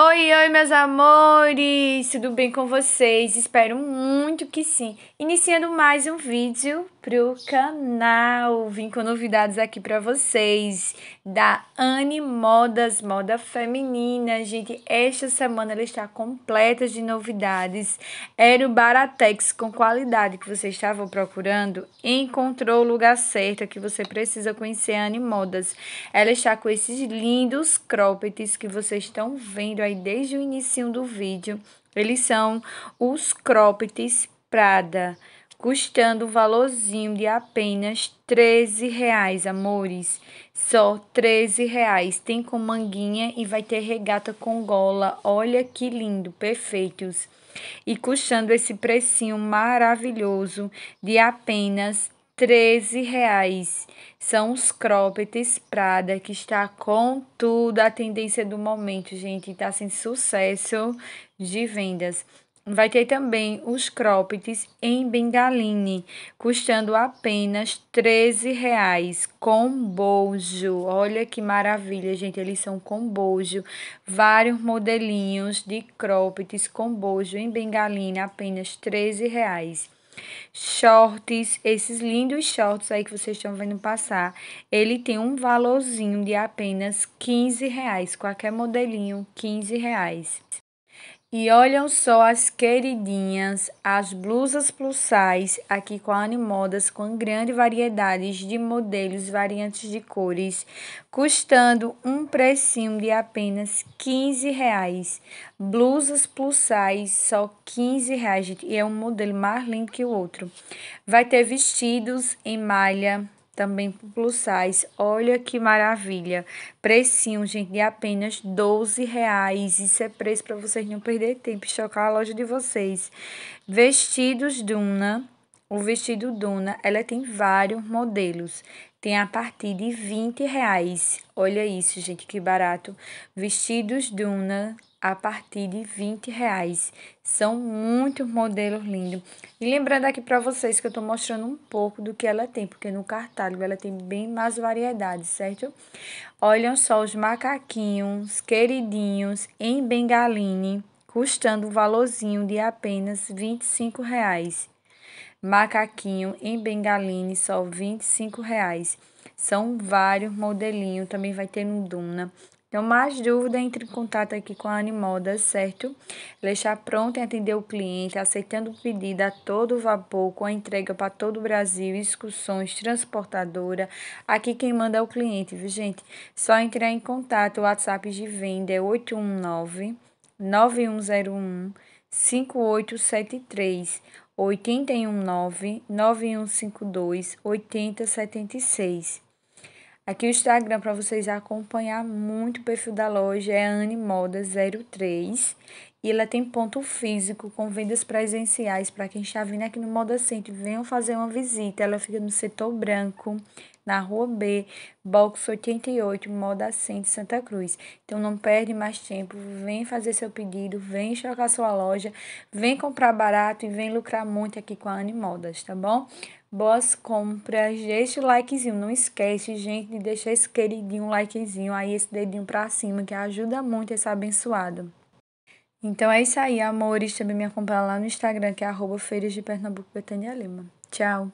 Oi, oi, meus amores! Tudo bem com vocês? Espero muito que sim! Iniciando mais um vídeo pro canal. Vim com novidades aqui para vocês da Anne Modas, moda feminina. Gente, esta semana ela está completa de novidades. Era o Baratex com qualidade que você estava procurando, encontrou o lugar certo que você precisa conhecer a Anne Modas. Ela está com esses lindos croppeds que vocês estão vendo aí desde o início do vídeo. Eles são os croppeds Prada custando o valorzinho de apenas 13 reais, amores. Só 13 reais. Tem com manguinha e vai ter regata com gola. Olha que lindo, perfeitos. E custando esse precinho maravilhoso de apenas 13 reais. São os croppeds Prada que está com tudo a tendência do momento, gente. Está sem sucesso de vendas. Vai ter também os croppeds em bengaline, custando apenas 13 reais com bojo. Olha que maravilha, gente, eles são com bojo. Vários modelinhos de croppeds com bojo em bengaline, apenas 13 reais. Shorts, esses lindos shorts aí que vocês estão vendo passar, ele tem um valorzinho de apenas 15 reais, qualquer modelinho, 15 reais. E olham só as queridinhas, as blusas plus size, aqui com a Animodas, com grande variedades de modelos, variantes de cores, custando um precinho de apenas 15 reais. Blusas plus size, só 15 reais, gente, e é um modelo mais lindo que o outro. Vai ter vestidos em malha também plus size. Olha que maravilha. Precinho, gente, de apenas 12 reais. Isso é preço para vocês não perder tempo e chocar a loja de vocês. Vestidos Duna. O vestido Duna, ela tem vários modelos. Tem a partir de 20 reais. Olha isso, gente, que barato. Vestidos Duna, a partir de 20 reais. São muitos modelos lindos. E lembrando aqui para vocês que eu estou mostrando um pouco do que ela tem, porque no cartálogo ela tem bem mais variedades, certo? Olham só os macaquinhos queridinhos em bengaline, custando o um valorzinho de apenas 25 reais. Macaquinho em bengaline, só 25 reais. São vários modelinhos, também vai ter no Duna. Então, mais dúvida, entre em contato aqui com a Animoda, certo? Ela está pronta em atender o cliente, aceitando o pedido a todo vapor, com a entrega para todo o Brasil, excursões, transportadora. Aqui quem manda é o cliente, viu, gente? Só entrar em contato, o WhatsApp de venda é 819 9101 5873 819 9152 8076. Aqui o Instagram para vocês acompanhar muito o perfil da loja é animoda03 e ela tem ponto físico com vendas presenciais para quem está vindo aqui no Moda Center. Venham fazer uma visita. Ela fica no setor branco, na Rua B, box 88, Moda Center, Santa Cruz. Então não perde mais tempo. Vem fazer seu pedido, vem chocar sua loja, vem comprar barato e vem lucrar muito aqui com a Modas tá bom? boas compras, deixa o likezinho, não esquece, gente, de deixar esse queridinho likezinho aí, esse dedinho pra cima, que ajuda muito esse abençoado. Então é isso aí, amores. Também me acompanha lá no Instagram, que é arroba Feiras de Pernambuco Betânia Lima. Tchau!